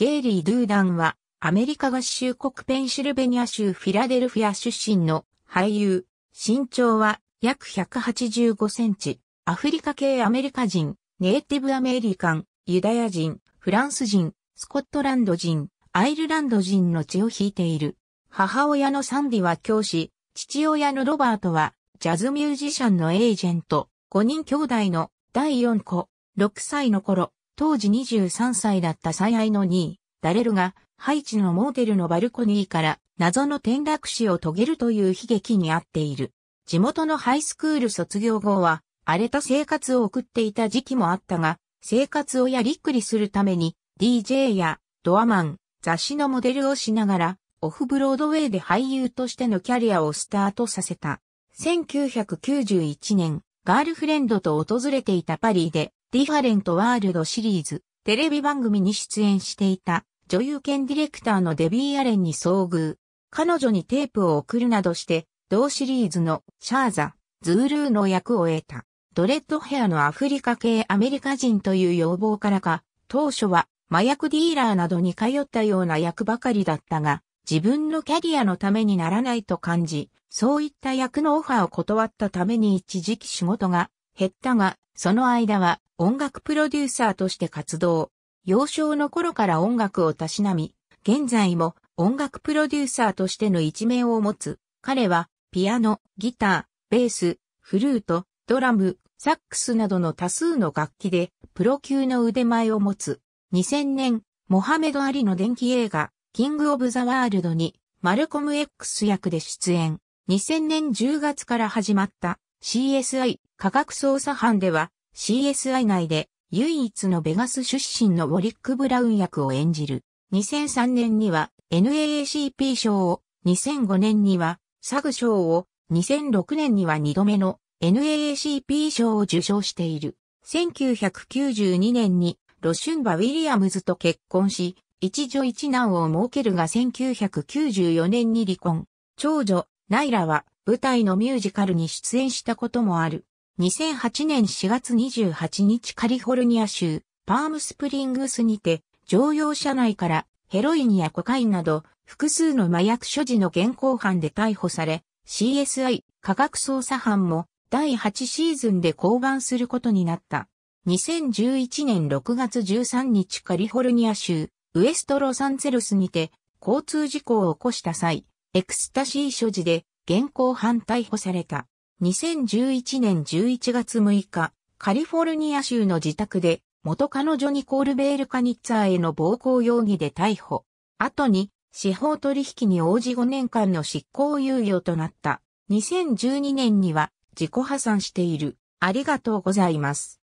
ゲイリー・ドゥーダンは、アメリカ合衆国ペンシルベニア州フィラデルフィア出身の俳優。身長は約185センチ。アフリカ系アメリカ人、ネイティブアメリカン、ユダヤ人、フランス人、スコットランド人、アイルランド人の血を引いている。母親のサンディは教師、父親のロバートはジャズミュージシャンのエージェント、5人兄弟の第4子、6歳の頃、当時23歳だった最愛の2位、ダレルが、ハイチのモーテルのバルコニーから謎の転落死を遂げるという悲劇に遭っている。地元のハイスクール卒業後は、荒れた生活を送っていた時期もあったが、生活をやりっくりするために、DJ やドアマン、雑誌のモデルをしながら、オフブロードウェイで俳優としてのキャリアをスタートさせた。1991年、ガールフレンドと訪れていたパリで、ディファレントワールドシリーズ、テレビ番組に出演していた、女優兼ディレクターのデビー・アレンに遭遇。彼女にテープを送るなどして、同シリーズのシャーザ、ズールーの役を得た。ドレッドヘアのアフリカ系アメリカ人という要望からか、当初は麻薬ディーラーなどに通ったような役ばかりだったが、自分のキャリアのためにならないと感じ、そういった役のオファーを断ったために一時期仕事が減ったが、その間は音楽プロデューサーとして活動。幼少の頃から音楽をたしなみ、現在も音楽プロデューサーとしての一面を持つ。彼は、ピアノ、ギター、ベース、フルート、ドラム、サックスなどの多数の楽器で、プロ級の腕前を持つ。2000年、モハメド・アリの電気映画、キング・オブ・ザ・ワールドに、マルコム X 役で出演。2000年10月から始まった CSI 科学捜査班では CSI 内で唯一のベガス出身のウォリック・ブラウン役を演じる。2003年には NAACP 賞を、2005年にはサグ賞を、2006年には2度目の NAACP 賞を受賞している。1992年にロシュンバ・ウィリアムズと結婚し、一女一男を設けるが1994年に離婚。長女、ナイラは舞台のミュージカルに出演したこともある。2008年4月28日カリフォルニア州パームスプリングスにて乗用車内からヘロインやコカインなど複数の麻薬所持の現行犯で逮捕され CSI 科学捜査班も第8シーズンで降板することになった。2011年6月13日カリフォルニア州ウエストロサンゼルスにて交通事故を起こした際エクスタシー所持で現行犯逮捕された。2011年11月6日、カリフォルニア州の自宅で、元彼女ニコール・ベール・カニッツァーへの暴行容疑で逮捕。後に、司法取引に応じ5年間の執行猶予となった。2012年には自己破産している。ありがとうございます。